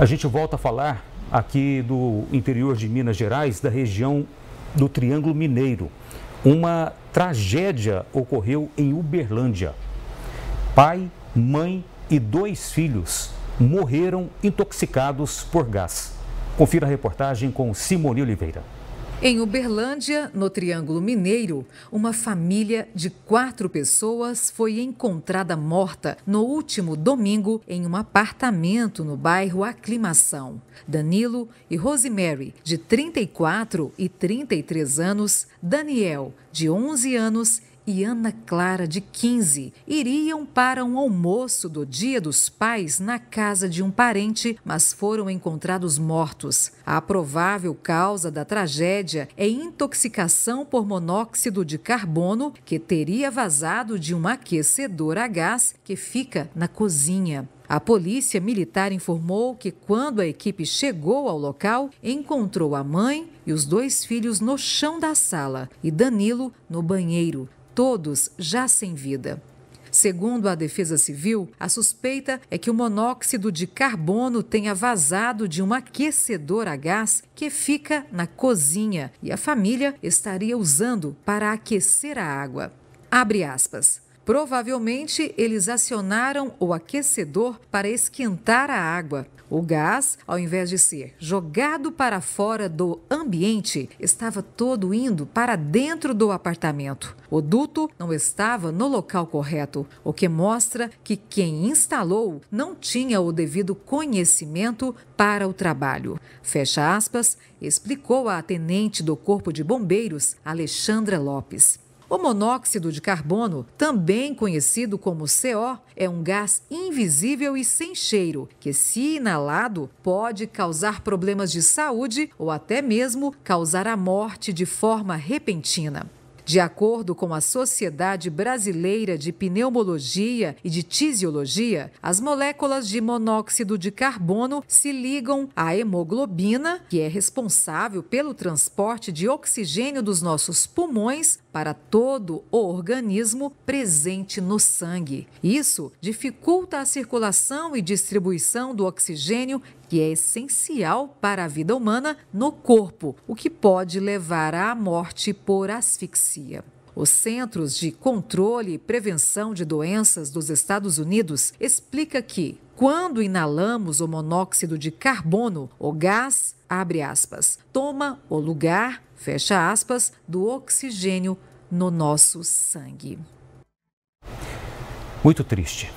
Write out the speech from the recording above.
A gente volta a falar aqui do interior de Minas Gerais, da região do Triângulo Mineiro. Uma tragédia ocorreu em Uberlândia. Pai, mãe e dois filhos morreram intoxicados por gás. Confira a reportagem com Simone Oliveira. Em Uberlândia, no Triângulo Mineiro, uma família de quatro pessoas foi encontrada morta no último domingo em um apartamento no bairro Aclimação. Danilo e Rosemary, de 34 e 33 anos, Daniel, de 11 anos e Ana Clara, de 15, iriam para um almoço do Dia dos Pais na casa de um parente, mas foram encontrados mortos. A provável causa da tragédia é intoxicação por monóxido de carbono que teria vazado de um aquecedor a gás que fica na cozinha. A polícia militar informou que, quando a equipe chegou ao local, encontrou a mãe e os dois filhos no chão da sala e Danilo no banheiro todos já sem vida. Segundo a Defesa Civil, a suspeita é que o monóxido de carbono tenha vazado de um aquecedor a gás que fica na cozinha e a família estaria usando para aquecer a água. Abre aspas. Provavelmente eles acionaram o aquecedor para esquentar a água. O gás, ao invés de ser jogado para fora do ambiente, estava todo indo para dentro do apartamento. O duto não estava no local correto, o que mostra que quem instalou não tinha o devido conhecimento para o trabalho. Fecha aspas, explicou a tenente do Corpo de Bombeiros, Alexandra Lopes. O monóxido de carbono, também conhecido como CO, é um gás invisível e sem cheiro, que, se inalado, pode causar problemas de saúde ou até mesmo causar a morte de forma repentina. De acordo com a Sociedade Brasileira de Pneumologia e de Tisiologia, as moléculas de monóxido de carbono se ligam à hemoglobina, que é responsável pelo transporte de oxigênio dos nossos pulmões para todo o organismo presente no sangue. Isso dificulta a circulação e distribuição do oxigênio que é essencial para a vida humana no corpo, o que pode levar à morte por asfixia. Os Centros de Controle e Prevenção de Doenças dos Estados Unidos explica que, quando inalamos o monóxido de carbono, o gás, abre aspas, toma o lugar, fecha aspas, do oxigênio no nosso sangue. Muito triste.